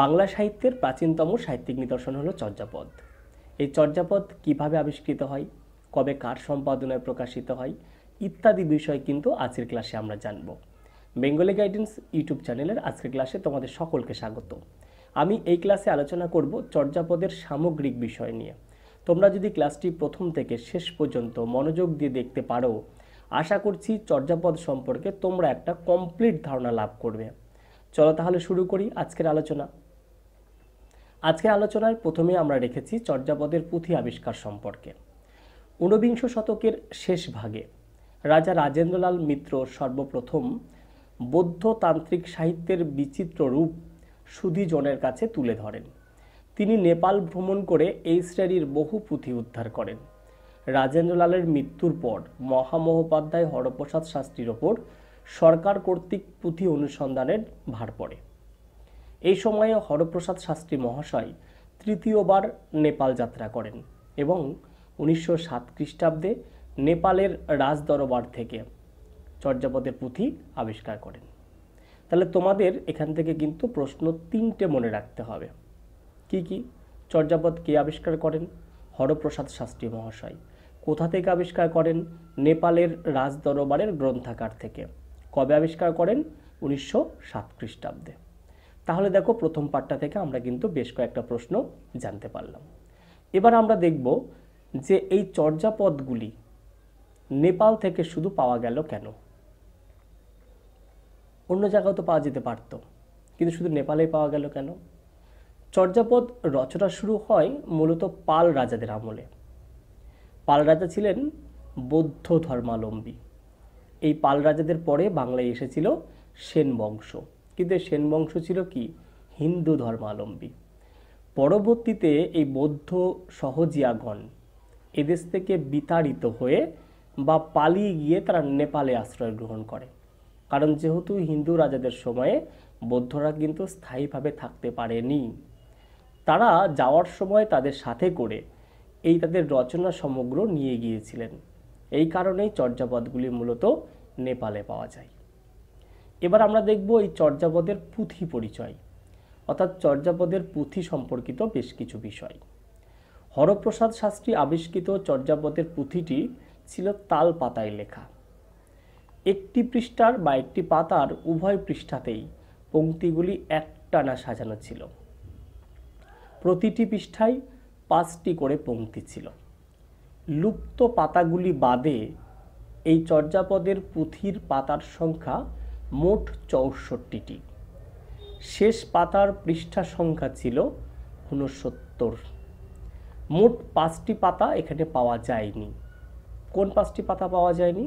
বাংলা সাহিত্যের প্রাচীনতম সাহিত্যিক নিদর্শন হলো চর্যাপদ এই চর্যাপদ কিভাবে আবিষ্কৃত হয় কবে কার সম্পাদনায় প্রকাশিত হয় ইত্যাদি বিষয় কিন্তু আজকের ক্লাসে আমরা জানব বেঙ্গলি গাইডেন্স ইউটিউব চ্যানেলের আজকের ক্লাসে তোমাদের সকলকে স্বাগত আমি এই ক্লাসে আলোচনা করব চর্যাপদের সামগ্রিক বিষয় নিয়ে তোমরা যদি ক্লাসটি প্রথম থেকে শেষ পর্যন্ত মনোযোগ দিয়ে দেখতে পারো আশা করছি চর্যাপদ সম্পর্কে তোমরা একটা কমপ্লিট ধারণা লাভ করবে চলো তাহলে শুরু করি আজকের আলোচনা আজকে আলোচনায় প্রথমে আমরা রেখেছি চর্যাপদের পুঁথি আবিষ্কার সম্পর্কে ঊনবিংশ শতকের শেষ ভাগে রাজা রাজেন্দ্রলাল মিত্র সর্বপ্রথম বৌদ্ধ তান্ত্রিক সাহিত্যের বিচিত্র রূপ সুধিজনের কাছে তুলে ধরেন তিনি নেপাল ভ্রমণ করে এই শ্রেণীর বহু পুঁথি উদ্ধার করেন রাজেন্দ্রলালের মৃত্যুর পর মহামহোপাধ্যায় হরপ্রসাদ শাস্ত্রীর ওপর সরকার কর্তৃক পুঁথি অনুসন্ধানের ভার পড়ে এই সময়ে হরপ্রসাদ শাস্ত্রী মহাশয় তৃতীয়বার নেপাল যাত্রা করেন এবং উনিশশো সাত খ্রিস্টাব্দে নেপালের রাজদরবার থেকে চর্যাপদের পুঁথি আবিষ্কার করেন তাহলে তোমাদের এখান থেকে কিন্তু প্রশ্ন তিনটে মনে রাখতে হবে কি কি চর্যাপদ কে আবিষ্কার করেন হরপ্রসাদ শাস্ত্রী মহাশয় কোথা থেকে আবিষ্কার করেন নেপালের রাজদরবারের গ্রন্থাগার থেকে কবে আবিষ্কার করেন উনিশশো সাত খ্রিস্টাব্দে তাহলে দেখো প্রথম পার্টটা থেকে আমরা কিন্তু বেশ কয়েকটা প্রশ্ন জানতে পারলাম এবার আমরা দেখব যে এই চর্যাপদগুলি নেপাল থেকে শুধু পাওয়া গেল কেন অন্য জায়গাও তো পাওয়া যেতে পারত কিন্তু শুধু নেপালেই পাওয়া গেল কেন চর্যাপদ রচনা শুরু হয় মূলত পাল রাজাদের আমলে পাল রাজা ছিলেন বৌদ্ধ ধর্মালম্বী এই পাল রাজাদের পরে বাংলায় এসেছিল সেন বংশ কিন্তু সেন বংশ ছিল কি হিন্দু ধর্মাবলম্বী পরবর্তীতে এই বৌদ্ধ সহজিয়াগণ এদেশ থেকে বিতাড়িত হয়ে বা পালিয়ে গিয়ে তারা নেপালে আশ্রয় গ্রহণ করে কারণ যেহেতু হিন্দু রাজাদের সময়ে বৌদ্ধরা কিন্তু স্থায়ীভাবে থাকতে পারেনি তারা যাওয়ার সময় তাদের সাথে করে এই তাদের রচনা সমগ্র নিয়ে গিয়েছিলেন এই কারণেই চর্যাপদগুলি মূলত নেপালে পাওয়া যায় এবার আমরা দেখব এই চর্যাপদের পুঁথি পরিচয় অর্থাৎ চর্যাপদের পুঁথি সম্পর্কিত বেশ কিছু বিষয় হরপ্রসাদ শাস্ত্রী আবিষ্কৃত চর্যাপদের পুঁথিটি ছিল তাল পাতায় লেখা একটি পৃষ্ঠার বা একটি পাতার উভয় পৃষ্ঠাতেই পংক্তিগুলি একটানা সাজানো ছিল প্রতিটি পৃষ্ঠায় পাঁচটি করে পংক্তি ছিল লুপ্ত পাতাগুলি বাদে এই চর্যাপদের পুঁথির পাতার সংখ্যা মোট চৌষট্টিটি শেষ পাতার পৃষ্ঠা সংখ্যা ছিল ঊনসত্তর মোট পাঁচটি পাতা এখানে পাওয়া যায়নি কোন পাঁচটি পাতা পাওয়া যায়নি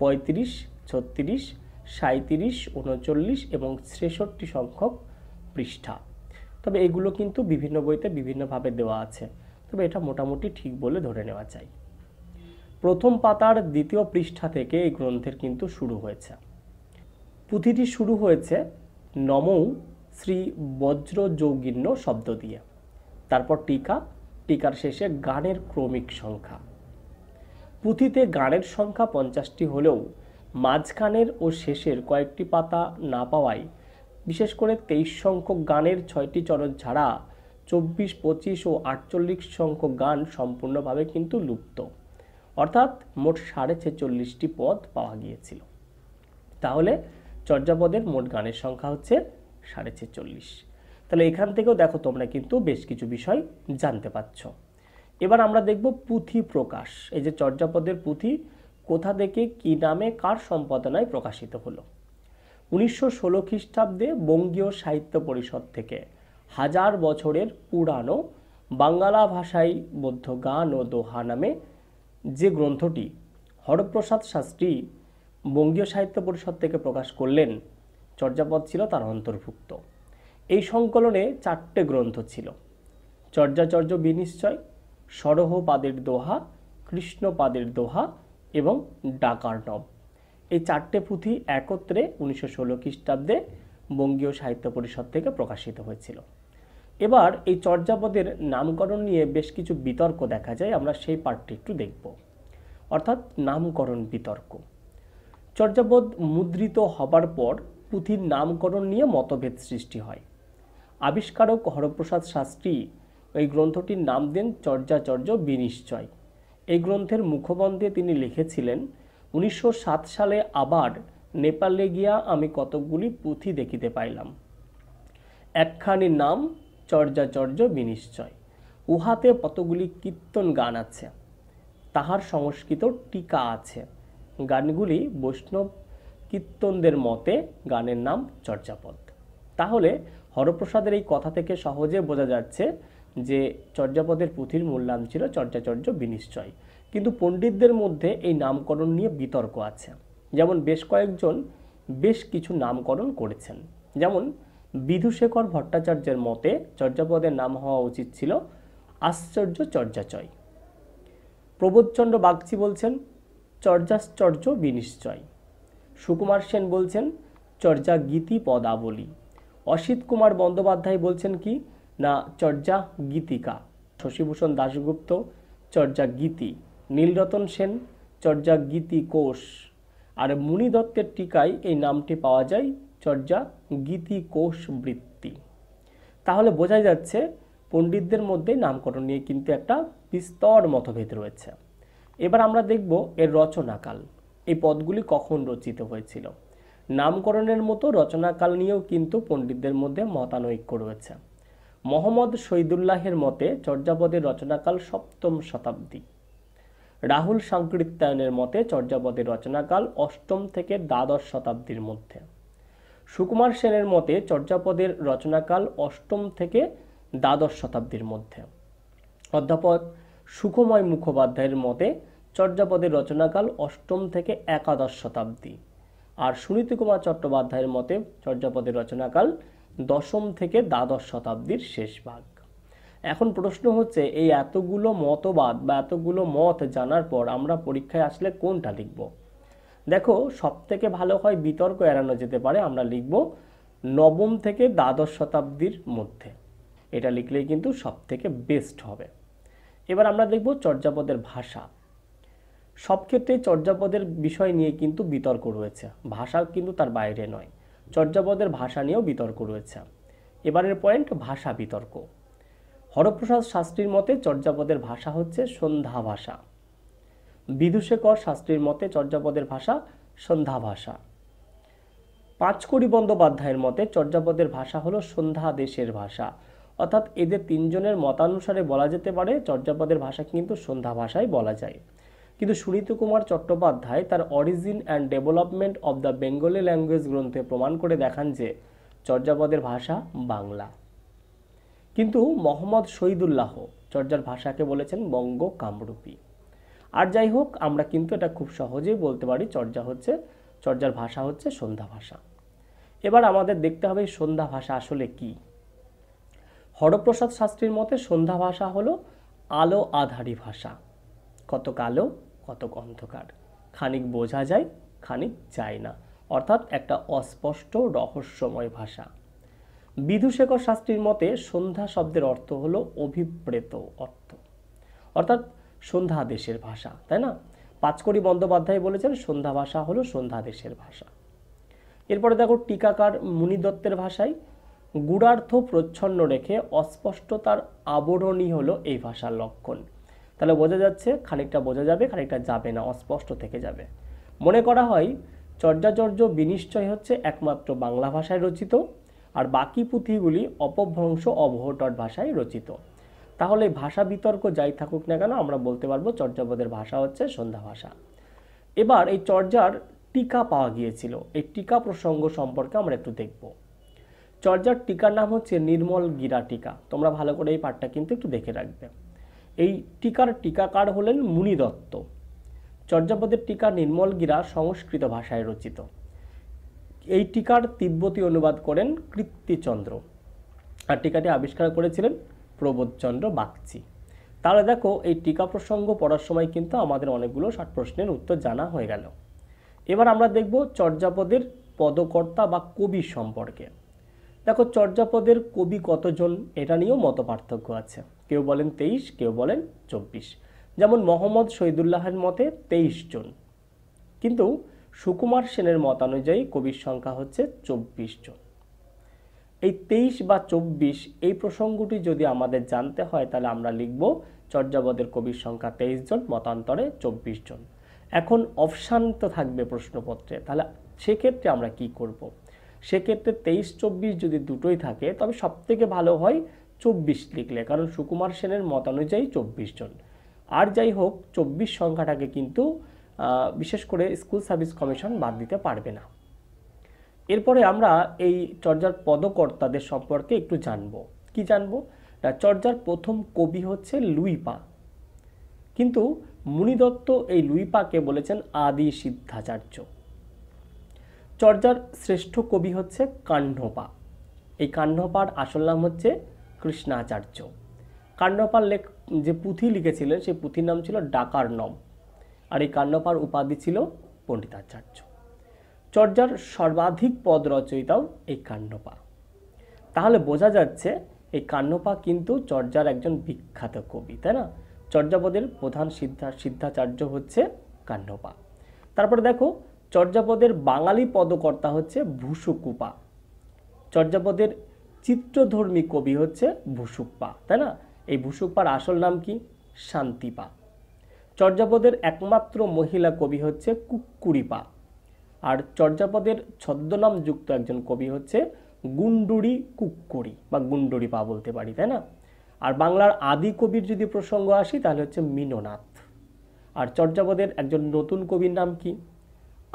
পঁয়ত্রিশ ছত্রিশ সাঁত্রিশ উনচল্লিশ এবং ছেষট্টি সংখ্যক পৃষ্ঠা তবে এগুলো কিন্তু বিভিন্ন বইতে বিভিন্নভাবে দেওয়া আছে তবে এটা মোটামুটি ঠিক বলে ধরে নেওয়া যায় প্রথম পাতার দ্বিতীয় পৃষ্ঠা থেকে এই গ্রন্থের কিন্তু শুরু হয়েছে পুঁথিটি শুরু হয়েছে নমৌ শ্রী বজ্রযৌগিন্য শব্দ দিয়ে তারপর টিকা টিকার শেষে গানের ক্রমিক সংখ্যা পুঁথিতে গানের সংখ্যা পঞ্চাশটি হলেও মাঝখানের ও শেষের কয়েকটি পাতা না পাওয়ায় বিশেষ করে তেইশ সংখ্যক গানের ছয়টি চরণ ছাড়া চব্বিশ পঁচিশ ও আটচল্লিশ সংখ্যক গান সম্পূর্ণভাবে কিন্তু লুপ্ত অর্থাৎ মোট সাড়ে ছেচল্লিশটি পদ পাওয়া গিয়েছিল তাহলে চর্যাপদের মোট গানের সংখ্যা হচ্ছে সাড়ে ছেচল্লিশ তাহলে এখান থেকেও দেখো তোমরা কিন্তু বেশ কিছু বিষয় জানতে পারছ এবার আমরা দেখব পুঁথি প্রকাশ এই যে চর্যাপদের পুঁথি কোথা থেকে কি নামে কার সম্পাদনায় প্রকাশিত হলো উনিশশো ষোলো খ্রিস্টাব্দে বঙ্গীয় সাহিত্য পরিষদ থেকে হাজার বছরের পুরানো বাংলা ভাষায় বৌদ্ধ গান ও দোহা নামে যে গ্রন্থটি হরপ্রসাদ শাস্ত্রী বঙ্গীয় সাহিত্য পরিষদ থেকে প্রকাশ করলেন চর্যাপদ ছিল তার অন্তর্ভুক্ত এই সংকলনে চারটে গ্রন্থ ছিল চর্যাচর্য বিনিশ্চয় সরহ পাদের দোহা কৃষ্ণ পাদের দোহা এবং ডাকার্ণব এই চারটে পুঁথি একত্রে উনিশশো ষোলো খ্রিস্টাব্দে বঙ্গীয় সাহিত্য পরিষদ থেকে প্রকাশিত হয়েছিল এবার এই চর্যাপদের নামকরণ নিয়ে বেশ কিছু বিতর্ক দেখা যায় আমরা সেই পার্টটি একটু দেখব অর্থাৎ নামকরণ বিতর্ক চর্যাবোধ মুদ্রিত হবার পর পুঁথির নামকরণ নিয়ে মতভেদ সৃষ্টি হয় আবিষ্কারক হরপ্রসাদ শাস্ত্রী এই গ্রন্থটির নাম দেন চর্যাচর্য বিনিশ্চয় এই গ্রন্থের মুখবন্ধে তিনি লিখেছিলেন উনিশশো সালে আবার নেপালে গিয়া আমি কতকগুলি পুঁথি দেখিতে পাইলাম একখানির নাম চর্যাচর্য বিনিশ্চয় উহাতে কতগুলি কীর্তন গান আছে তাহার সংস্কৃত টিকা আছে গানগুলি বৈষ্ণব কীর্তনদের মতে গানের নাম চর্যাপদ তাহলে হরপ্রসাদের এই কথা থেকে সহজে বোঝা যাচ্ছে যে চর্যাপদের পুঁথির মূল নাম ছিল চর্যাচর্য বিনিশ্চয় কিন্তু পণ্ডিতদের মধ্যে এই নামকরণ নিয়ে বিতর্ক আছে যেমন বেশ কয়েকজন বেশ কিছু নামকরণ করেছেন যেমন বিধুশেখর ভট্টাচার্যের মতে চর্যাপদের নাম হওয়া উচিত ছিল আশ্চর্য চর্যাচয় প্রবোধচন্দ্র বাগচি বলছেন চর্যাশ্চর্য বিনিশ্চয় সুকুমার সেন বলছেন চর্যা গীতি পদাবলী অসিত কুমার বন্দ্যোপাধ্যায় বলছেন কি না চর্যা গীতিকা শশীভূষণ দাশগুপ্ত চর্যা গীতি নীলরতন সেন চর্যা গীতি কোষ আর মুনি দত্তের টিকায় এই নামটি পাওয়া যায় চর্যা গীতি কোষ বৃত্তি তাহলে বোঝা যাচ্ছে পণ্ডিতদের মধ্যে নামকরণ নিয়ে কিন্তু একটা বিস্তর মতভেদ রয়েছে এবার আমরা দেখব এর রচনাকাল এই পদগুলি কখন রচিত হয়েছিল নামকরণের মতো রচনাকাল নিয়েও কিন্তু পণ্ডিতদের মধ্যে মতানৈক্য রয়েছে মোহাম্মদ শহীদুল্লাহের মতে চর্যাপদের রচনাকাল সপ্তম শতাব্দী রাহুল সাংকৃত্যায়নের মতে চর্যাপদের রচনাকাল অষ্টম থেকে দ্বাদশ শতাব্দীর মধ্যে সুকুমার সেনের মতে চর্যাপদের রচনাকাল অষ্টম থেকে দ্বাদশ শতাব্দীর মধ্যে অধ্যাপক সুখময় মুখোপাধ্যায়ের মতে চর্যাপদের রচনাকাল অষ্টম থেকে একাদশ শতাব্দী আর সুনীতি কুমার চট্টোপাধ্যায়ের মতে চর্যাপদের রচনাকাল দশম থেকে দ্বাদশ শতাব্দীর শেষ ভাগ এখন প্রশ্ন হচ্ছে এই এতগুলো মতবাদ বা এতগুলো মত জানার পর আমরা পরীক্ষায় আসলে কোনটা লিখব দেখো সব থেকে ভালো হয় বিতর্ক এড়ানো যেতে পারে আমরা লিখব নবম থেকে দ্বাদশ শতাব্দীর মধ্যে এটা লিখলেই কিন্তু সব থেকে বেস্ট হবে এবার আমরা দেখব চর্যাপদের ভাষা সব ক্ষেত্রেই চর্যাপদের বিষয় নিয়ে কিন্তু বিতর্ক রয়েছে ভাষা কিন্তু তার বাইরে নয় চর্যাপদের ভাষা নিয়েও বিতর্ক রয়েছে এবারের পয়েন্ট ভাষা বিতর্ক হরপ্রসাদ শাস্ত্রীর মতে চর্যাপদের ভাষা হচ্ছে সন্ধ্যা ভাষা বিদুষেকর শাস্ত্রীর মতে চর্যাপদের ভাষা সন্ধ্যা ভাষা পাঁচকড়ি বন্দ্যোপাধ্যায়ের মতে চর্যাপদের ভাষা হলো সন্ধ্যা দেশের ভাষা অর্থাৎ এদের তিনজনের মতানুসারে বলা যেতে পারে চর্যাপদের ভাষা কিন্তু সন্ধ্যা ভাষায় বলা যায় কিন্তু সুনীত কুমার চট্টোপাধ্যায় তার origin and development of the Bengali language গ্রন্থে প্রমাণ করে দেখান যে চর্যাপদের ভাষা বাংলা কিন্তু মোহাম্মদ শহীদুল্লাহ চর্যার ভাষাকে বলেছেন বঙ্গ কামরূপী আর যাই হোক আমরা কিন্তু এটা খুব সহজেই বলতে পারি চর্যা হচ্ছে চর্যার ভাষা হচ্ছে সন্ধ্যা ভাষা এবার আমাদের দেখতে হবে সন্ধ্যা ভাষা আসলে কী হরপ্রসাদ শাস্ত্রীর মতে সন্ধ্যা ভাষা হলো আলো আধারী ভাষা কত কালো কত অন্ধকার খানিক বোঝা যায় খানিক যায় না অর্থাৎ একটা অস্পষ্ট রহস্যময় ভাষা বিধুশেখর শাস্ত্রীর মতে সন্ধ্যা শব্দের অর্থ হলো অভিপ্রেত অর্থ অর্থাৎ সন্ধ্যা দেশের ভাষা তাই না পাঁচকড়ি বন্দ্যোপাধ্যায় বলেছেন সন্ধ্যা ভাষা হলো সন্ধ্যা দেশের ভাষা এরপরে দেখো টিকাকার মুনিদত্তের ভাষায় গুড়ার্থ প্রচ্ছন্ন রেখে অস্পষ্টতার আবরণই হলো এই ভাষার লক্ষণ তাহলে বোঝা যাচ্ছে খানিকটা বোঝা যাবে খানিকটা যাবে না অস্পষ্ট থেকে যাবে মনে করা হয় চর্যাচর্য বিনিশ্চয় হচ্ছে একমাত্র বাংলা ভাষায় রচিত আর বাকি পুঁথিগুলি অপভ্রংশ অবহটট ভাষায় রচিত তাহলে ভাষা বিতর্ক যাই থাকুক না কেন আমরা বলতে পারবো চর্যাপদের ভাষা হচ্ছে সন্ধ্যা ভাষা এবার এই চর্যার টিকা পাওয়া গিয়েছিল এই টিকা প্রসঙ্গ সম্পর্কে আমরা একটু দেখবো চর্যার টিকার নাম হচ্ছে নির্মল গিরা টিকা তোমরা ভালো করে এই পাঠটা কিন্তু একটু দেখে রাখবে এই টিকার টিকাকার হলেন মুনি দত্ত চর্যাপদের টিকা নির্মল গিরা সংস্কৃত ভাষায় রচিত এই টিকার তিব্বতী অনুবাদ করেন কৃত্তিচন্দ্র আর টিকাটি আবিষ্কার করেছিলেন প্রবোধচন্দ্র বাগচি তাহলে দেখো এই টিকা প্রসঙ্গ পড়ার সময় কিন্তু আমাদের অনেকগুলো ষাট প্রশ্নের উত্তর জানা হয়ে গেল এবার আমরা দেখব চর্যাপদের পদকর্তা বা কবি সম্পর্কে দেখো চর্যাপদের কবি কতজন এটা নিয়েও মত পার্থক্য আছে কেউ বলেন তেইশ কেউ বলেন চব্বিশ যেমন মোহাম্মদ শহীদুল্লাহের মতে তেইশ জন কিন্তু সুকুমার সেনের মতানুযায়ী কবির সংখ্যা হচ্ছে চব্বিশ জন এই তেইশ বা চব্বিশ এই প্রসঙ্গটি যদি আমাদের জানতে হয় তাহলে আমরা লিখব চর্যাপদের কবির সংখ্যা তেইশ জন মতান্তরে চব্বিশ জন এখন অপশান তো থাকবে প্রশ্নপত্রে তাহলে সেক্ষেত্রে আমরা কি করব। সেক্ষেত্রে তেইশ চব্বিশ যদি দুটোই থাকে তবে সব থেকে ভালো হয় চব্বিশ লিখলে কারণ সুকুমার সেনের মতানুযায়ী চব্বিশ জন আর যাই হোক চব্বিশ সংখ্যাটাকে কিন্তু বিশেষ করে স্কুল সার্ভিস কমিশন বাদ দিতে পারবে না এরপরে আমরা এই চর্যার পদকর্তাদের সম্পর্কে একটু জানব কি জানব না চর্যার প্রথম কবি হচ্ছে লুইপা কিন্তু মুনিদত্ত এই লুইপাকে বলেছেন আদি সিদ্ধাচার্য চর্যার শ্রেষ্ঠ কবি হচ্ছে কাণ্ডপা এই কাণ্ডপার আসল নাম হচ্ছে কৃষ্ণাচার্য কাণ্ডপার লেখ যে পুঁথি লিখেছিলেন সেই পুঁথির নাম ছিল ডাকার নম আর এই কাণ্ডপার উপাধি ছিল পণ্ডিতাচার্য চর্যার সর্বাধিক পদ রচয়িতাও এই কাণ্ডপা তাহলে বোঝা যাচ্ছে এই কান্নপা কিন্তু চর্যার একজন বিখ্যাত কবি তাই না চর্যাপদের প্রধান সিদ্ধা সিদ্ধাচার্য হচ্ছে কান্নপা তারপরে দেখো চর্যাপদের বাঙালি পদকর্তা হচ্ছে ভুসুকুপা চর্যাপদের চিত্রধর্মী কবি হচ্ছে ভুসুকপা তাই না এই ভূসুকপার আসল নাম কি শান্তিপা চর্যাপদের একমাত্র মহিলা কবি হচ্ছে কুক্কুরিপা আর চর্যাপদের ছদ্মনাম যুক্ত একজন কবি হচ্ছে গুন্ডুরি কুক্কুরি বা গুন্ডুরি পা বলতে পারি তাই না আর বাংলার আদি কবির যদি প্রসঙ্গ আসি তাহলে হচ্ছে মিননাথ আর চর্যাপদের একজন নতুন কবির নাম কি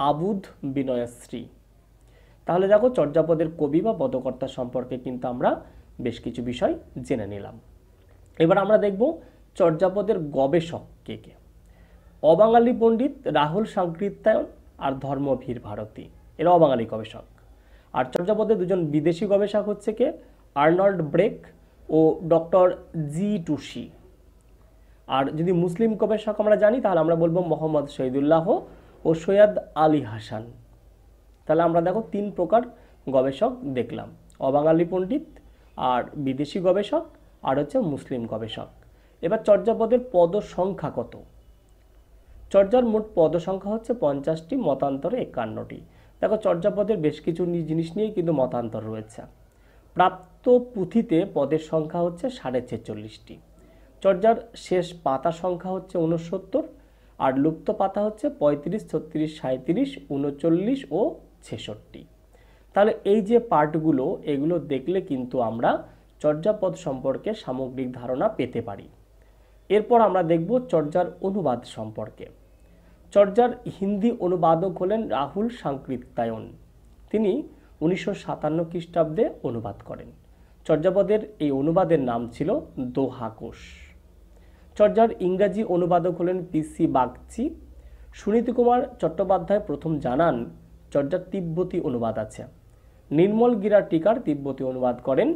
আবুদ বিনয়শ্রী তাহলে দেখো চর্যাপদের কবি বা পদকর্তা সম্পর্কে কিন্তু আমরা বেশ কিছু বিষয় জেনে নিলাম এবার আমরা দেখব চর্যাপদের গবেষক কে কে অবাঙালি পণ্ডিত রাহুল সাংকৃত্যায়ন আর ধর্মভীর ভারতী এরা অবাঙালি গবেষক আর চর্যাপদে দুজন বিদেশি গবেষক হচ্ছে কে আর্নল্ড ব্রেক ও ডক্টর জি টুসি আর যদি মুসলিম গবেষক আমরা জানি তাহলে আমরা বলবো মোহাম্মদ শহীদুল্লাহ ও সৈয়দ আলী হাসান তাহলে আমরা দেখো তিন প্রকার গবেষক দেখলাম অবাঙালি পণ্ডিত আর বিদেশি গবেষক আর হচ্ছে মুসলিম গবেষক এবার চর্যাপদের পদ সংখ্যা কত চর্যার মোট পদ সংখ্যা হচ্ছে পঞ্চাশটি মতান্তরে একান্নটি দেখো চর্যাপদের বেশ কিছু জিনিস নিয়ে কিন্তু মতান্তর রয়েছে প্রাপ্ত পুঁথিতে পদের সংখ্যা হচ্ছে সাড়ে ছেচল্লিশটি চর্যার শেষ পাতা সংখ্যা হচ্ছে উনসত্তর আর লুপ্ত পাতা হচ্ছে পঁয়ত্রিশ ছত্রিশ সাঁত্রিশ উনচল্লিশ ও ছেষট্টি তাহলে এই যে পার্টগুলো এগুলো দেখলে কিন্তু আমরা চর্যাপদ সম্পর্কে সামগ্রিক ধারণা পেতে পারি এরপর আমরা দেখব চর্যার অনুবাদ সম্পর্কে চর্যার হিন্দি অনুবাদক হলেন রাহুল সাংকৃত্যায়ন তিনি উনিশশো সাতান্ন খ্রিস্টাব্দে অনুবাদ করেন চর্যাপদের এই অনুবাদের নাম ছিল দোহাকোষ চর্যার ইংরাজি অনুবাদক হলেন পিসি বাগচি সুনীতি কুমার চট্টোপাধ্যায় প্রথম জানান চর্যার তিব্বতী অনুবাদ আছে নির্মল গিরা টিকার তিব্বতী অনুবাদ করেন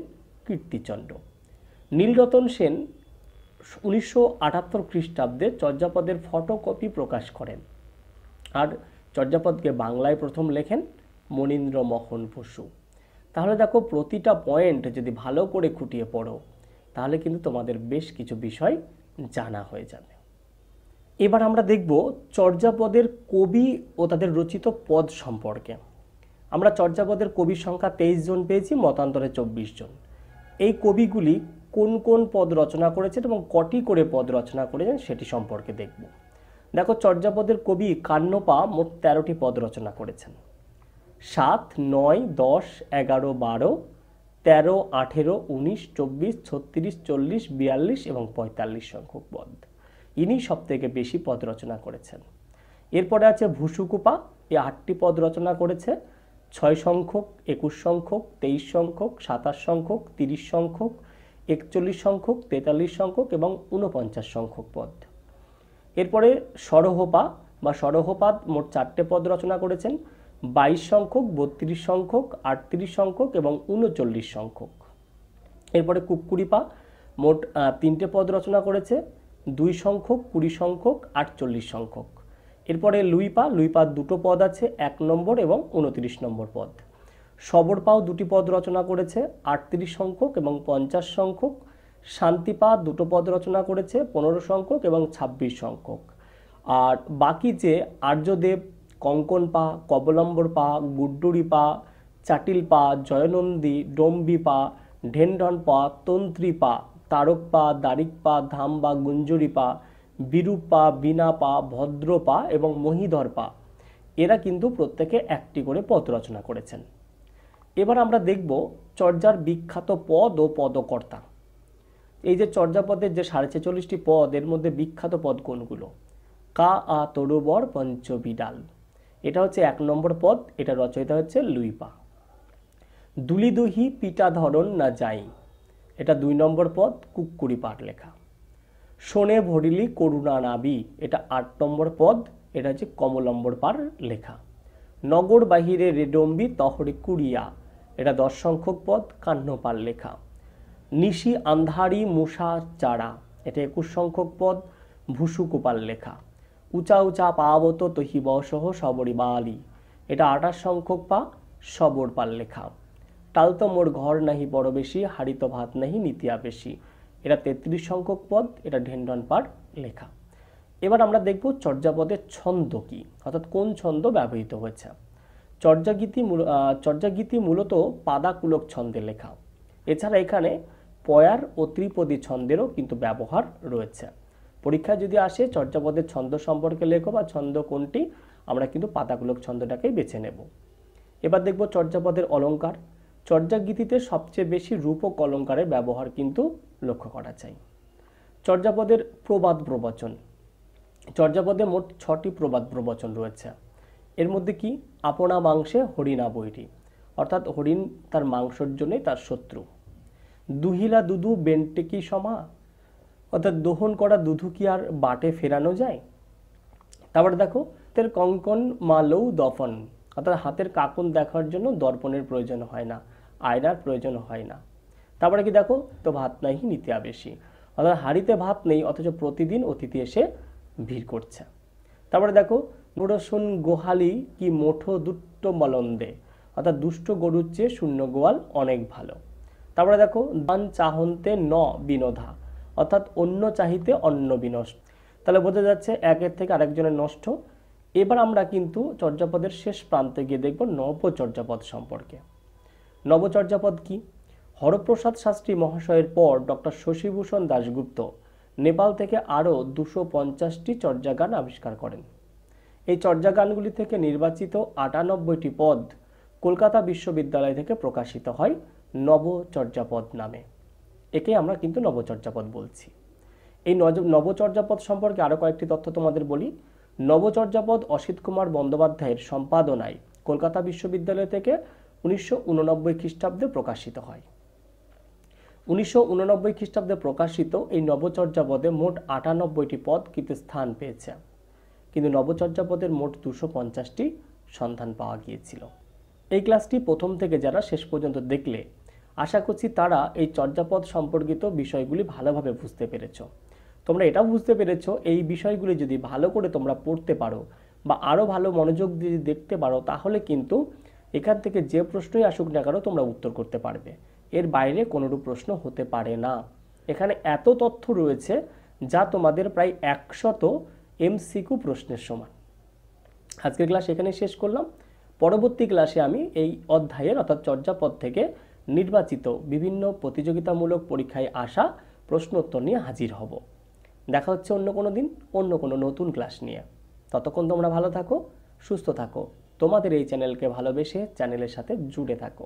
কীর্তিচন্দ্র নীলরতন সেন উনিশশো আটাত্তর খ্রিস্টাব্দে চর্যাপদের ফটোকপি প্রকাশ করেন আর চর্যাপদকে বাংলায় প্রথম লেখেন মোহন বসু তাহলে দেখো প্রতিটা পয়েন্ট যদি ভালো করে খুঁটিয়ে পড়ো তাহলে কিন্তু তোমাদের বেশ কিছু বিষয় জানা হয়ে যাবে এবার আমরা দেখব চর্যাপদের কবি ও তাদের রচিত পদ সম্পর্কে আমরা চর্যাপদের কবির সংখ্যা তেইশ জন পেয়েছি মতান্তরে চব্বিশ জন এই কবিগুলি কোন কোন পদ রচনা করেছেন এবং কটি করে পদ রচনা করেছেন সেটি সম্পর্কে দেখব দেখো চর্যাপদের কবি কান্নপা মোট তেরোটি পদ রচনা করেছেন সাত নয় দশ এগারো বারো তেরো আঠেরো উনিশ চব্বিশ ছত্রিশ চল্লিশ বিয়াল্লিশ এবং পঁয়তাল্লিশ সংখ্যক পদ ইনি সবথেকে বেশি পদ রচনা করেছেন এরপরে আছে ভুসুকুপা এ আটটি পদ রচনা করেছে ছয় সংখ্যক একুশ সংখ্যক তেইশ সংখ্যক সাতাশ সংখ্যক তিরিশ সংখ্যক একচল্লিশ সংখ্যক তেতাল্লিশ সংখ্যক এবং ঊনপঞ্চাশ সংখ্যক পদ এরপরে সরহপা বা সরহপাদ মোট চারটে পদ রচনা করেছেন বাইশ সংখ্যক বত্রিশ সংখ্যক আটত্রিশ সংখ্যক এবং উনচল্লিশ সংখ্যক এরপরে কুকুরিপা মোট তিনটে পদ রচনা করেছে দুই সংখ্যক কুড়ি সংখ্যক আটচল্লিশ সংখ্যক এরপরে লুইপা লুইপার দুটো পদ আছে এক নম্বর এবং উনত্রিশ নম্বর পদ সবরপাও দুটি পদ রচনা করেছে আটত্রিশ সংখ্যক এবং পঞ্চাশ সংখ্যক শান্তিপা দুটো পদ রচনা করেছে পনেরো সংখ্যক এবং ছাব্বিশ সংখ্যক আর বাকি যে আর্যদেব কঙ্কন পা কবলম্বর পা গুড্ডুরি পা চাটিল পা জয়নন্দী ডম্বি পা ঢেনঢন পা তন্ত্রী পা তারক পা দারিক পা ধাম বা গুঞ্জুরি পা বিরূপ পা বিনা পা ভদ্র পা এবং মহিধর পা এরা কিন্তু প্রত্যেকে একটি করে পদ রচনা করেছেন এবার আমরা দেখব চর্যার বিখ্যাত পদ ও পদকর্তা এই যে চর্যাপদের যে সাড়ে ছেচল্লিশটি পদ এর মধ্যে বিখ্যাত পদ কোনগুলো কা আ তরুবর পঞ্চবিডাল এটা হচ্ছে এক নম্বর পদ এটা রচয়িতা হচ্ছে লুইপা দুলিদুহি পিটা ধরন না যাই এটা দুই নম্বর পদ কুকুরি পাঠ লেখা শোনে ভরিলি করুণা নাবি এটা আট নম্বর পদ এটা হচ্ছে কমলম্বর পার লেখা নগর বাহিরে রেডম্বি তহরে কুড়িয়া এটা দশ সংখ্যক পদ কান্নপাল লেখা নিশি আন্ধারি মুষা চারা এটা একুশ সংখ্যক পদ ভুসুকুপাল লেখা উঁচা উঁচা পাবত তহি বসহ সবরি বালি এটা আঠাশ সংখ্যক পা সবর পাল লেখা তো মোর ঘর নাহি বড় বেশি হারিত ভাত নাহি নিতিয়া বেশি এটা তেত্রিশ সংখ্যক পদ এটা ঢেন্ডন পার লেখা এবার আমরা দেখব চর্যাপদের ছন্দ কী অর্থাৎ কোন ছন্দ ব্যবহৃত হয়েছে চর্যাগীতি চর্যাগীতি মূলত পাদাকুলক ছন্দে লেখা এছাড়া এখানে পয়ার ও ত্রিপদী ছন্দেরও কিন্তু ব্যবহার রয়েছে পরীক্ষা যদি আসে চর্যাপদের ছন্দ সম্পর্কে লেখো বা ছন্দ কোনটি আমরা কিন্তু পাতাগুলোক ছন্দটাকেই বেছে নেব এবার দেখব চর্যাপদের অলঙ্কার চর্যাগীতিতে সবচেয়ে বেশি রূপক অলঙ্কারের ব্যবহার কিন্তু লক্ষ্য করা যায় চর্যাপদের প্রবাদ প্রবচন চর্যাপদে মোট ছটি প্রবাদ প্রবচন রয়েছে এর মধ্যে কি আপনা মাংসে হরিণা বৈরি অর্থাৎ হরিণ তার মাংসর জন্যই তার শত্রু দুহিলা দুদু বেন্টেকি সমা অর্থাৎ দহন করা দুধু কি আর বাটে ফেরানো যায় তারপর দেখো তের কঙ্কন মালৌ দফন অর্থাৎ হাতের কাকন দেখার জন্য দর্পণের প্রয়োজন হয় না আয়নার প্রয়োজন হয় না তারপরে কি দেখো তো ভাত নাহি নিতে আবেশি অর্থাৎ হাড়িতে ভাত নেই অথচ প্রতিদিন অতিথি এসে ভিড় করছে তারপরে দেখো গোড়সুন গোহালি কি মোঠো দুট্ট মলন্দে অর্থাৎ দুষ্ট গরুর চেয়ে শূন্য গোয়াল অনেক ভালো তারপরে দেখো দান চাহন্তে ন বিনোধা অর্থাৎ অন্য চাহিতে অন্য বিনষ্ট তাহলে বোঝা যাচ্ছে একের থেকে আরেকজনের নষ্ট এবার আমরা কিন্তু চর্যাপদের শেষ প্রান্তে গিয়ে দেখব নবচর্যাপদ সম্পর্কে নবচর্যাপদ কি হরপ্রসাদ শাস্ত্রী মহাশয়ের পর ডক্টর শশীভূষণ দাশগুপ্ত নেপাল থেকে আরও দুশো পঞ্চাশটি চর্যাগান আবিষ্কার করেন এই চর্যাগানগুলি থেকে নির্বাচিত আটানব্বইটি পদ কলকাতা বিশ্ববিদ্যালয় থেকে প্রকাশিত হয় নবচর্যাপদ নামে একে আমরা কিন্তু নবচর্যাপদ বলছি এই নবচর্যাপদ সম্পর্কে আরও কয়েকটি তথ্য তোমাদের বলি নবচর্যাপদ অসিত কুমার বন্দ্যোপাধ্যায়ের সম্পাদনায় কলকাতা বিশ্ববিদ্যালয় থেকে উনিশশো খ্রিস্টাব্দে প্রকাশিত হয় উনিশশো খ্রিস্টাব্দে প্রকাশিত এই নবচর্যাপদে মোট আটানব্বইটি পদ কিন্তু স্থান পেয়েছে কিন্তু নবচর্যাপদের মোট দুশো পঞ্চাশটি সন্ধান পাওয়া গিয়েছিল এই ক্লাসটি প্রথম থেকে যারা শেষ পর্যন্ত দেখলে আশা করছি তারা এই চর্যাপদ সম্পর্কিত বিষয়গুলি ভালোভাবে বুঝতে পেরেছ তোমরা এটাও বুঝতে পেরেছ এই বিষয়গুলি যদি ভালো করে তোমরা পড়তে পারো বা আরও ভালো মনোযোগ দিয়ে দেখতে পারো তাহলে কিন্তু এখান থেকে যে প্রশ্নই আসুক না কেন তোমরা উত্তর করতে পারবে এর বাইরে কোনোরূপ প্রশ্ন হতে পারে না এখানে এত তথ্য রয়েছে যা তোমাদের প্রায় একশত এমসিকু প্রশ্নের সমান আজকের ক্লাস এখানে শেষ করলাম পরবর্তী ক্লাসে আমি এই অধ্যায়ের অর্থাৎ চর্যাপদ থেকে নির্বাচিত বিভিন্ন প্রতিযোগিতামূলক পরীক্ষায় আসা প্রশ্নোত্তর নিয়ে হাজির হব দেখা হচ্ছে অন্য কোনো দিন অন্য কোনো নতুন ক্লাস নিয়ে ততক্ষণ তোমরা ভালো থাকো সুস্থ থাকো তোমাদের এই চ্যানেলকে ভালোবেসে চ্যানেলের সাথে জুড়ে থাকো